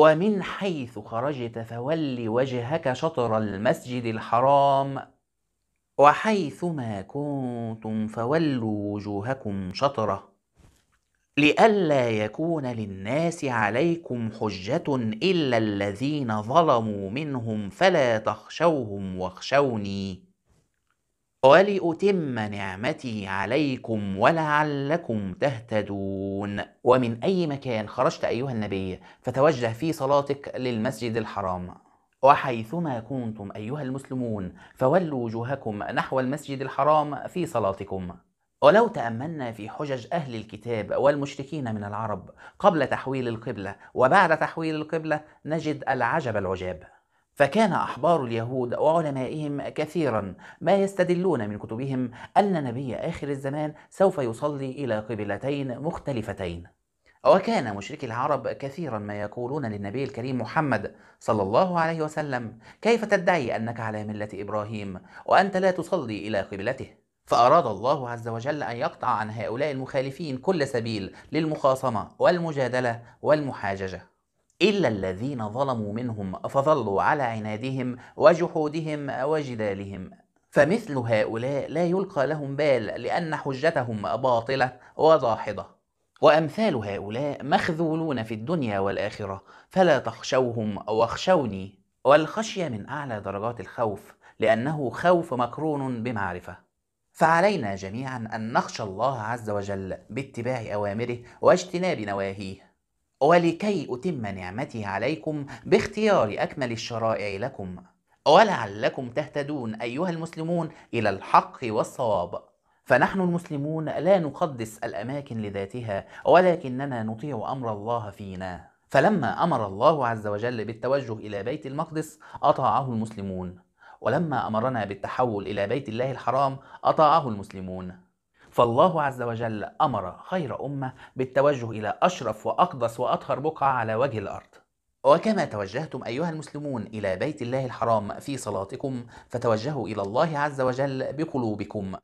ومن حيث خرجت فول وجهك شطر المسجد الحرام وحيثما كنتم فولوا وجوهكم شطره لئلا يكون للناس عليكم حجة إلا الذين ظلموا منهم فلا تخشوهم واخشوني وَلِأُتِمَّ نِعْمَتِي عَلَيْكُمْ وَلَعَلَّكُمْ تَهْتَدُونَ ومن أي مكان خرجت أيها النبي فتوجه في صلاتك للمسجد الحرام وحيثما كنتم أيها المسلمون فولوا وجوهكم نحو المسجد الحرام في صلاتكم ولو تأملنا في حجج أهل الكتاب والمشركين من العرب قبل تحويل القبلة وبعد تحويل القبلة نجد العجب العجاب فكان أحبار اليهود وعلمائهم كثيرا ما يستدلون من كتبهم أن نبي آخر الزمان سوف يصلي إلى قبلتين مختلفتين وكان مشركي العرب كثيرا ما يقولون للنبي الكريم محمد صلى الله عليه وسلم كيف تدعي أنك على ملة إبراهيم وأنت لا تصلي إلى قبلته فأراد الله عز وجل أن يقطع عن هؤلاء المخالفين كل سبيل للمخاصمة والمجادلة والمحاججة إلا الذين ظلموا منهم فظلوا على عنادهم وجحودهم وجدالهم فمثل هؤلاء لا يلقى لهم بال لأن حجتهم باطلة وضاحضة وأمثال هؤلاء مخذولون في الدنيا والآخرة فلا تخشوهم واخشوني والخشية من أعلى درجات الخوف لأنه خوف مقرون بمعرفة فعلينا جميعا أن نخشى الله عز وجل باتباع أوامره واجتناب نواهيه ولكي أتم نعمتي عليكم باختيار أكمل الشرائع لكم ولعلكم تهتدون أيها المسلمون إلى الحق والصواب فنحن المسلمون لا نقدس الأماكن لذاتها ولكننا نطيع أمر الله فينا فلما أمر الله عز وجل بالتوجه إلى بيت المقدس أطاعه المسلمون ولما أمرنا بالتحول إلى بيت الله الحرام أطاعه المسلمون فالله عز وجل أمر خير أمة بالتوجه إلى أشرف وأقدس وأطهر بقعة على وجه الأرض وكما توجهتم أيها المسلمون إلى بيت الله الحرام في صلاتكم فتوجهوا إلى الله عز وجل بقلوبكم